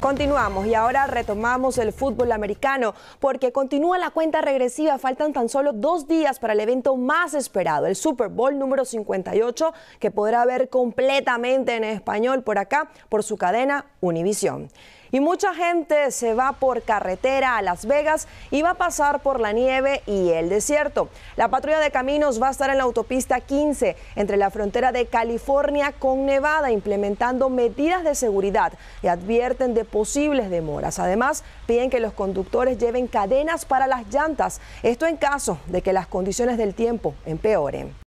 Continuamos y ahora retomamos el fútbol americano porque continúa la cuenta regresiva. Faltan tan solo dos días para el evento más esperado, el Super Bowl número 58, que podrá ver completamente en español por acá, por su cadena Univision. Y mucha gente se va por carretera a Las Vegas y va a pasar por la nieve y el desierto. La patrulla de caminos va a estar en la autopista 15 entre la frontera de California con Nevada implementando medidas de seguridad y advierten de posibles demoras. Además, piden que los conductores lleven cadenas para las llantas, esto en caso de que las condiciones del tiempo empeoren.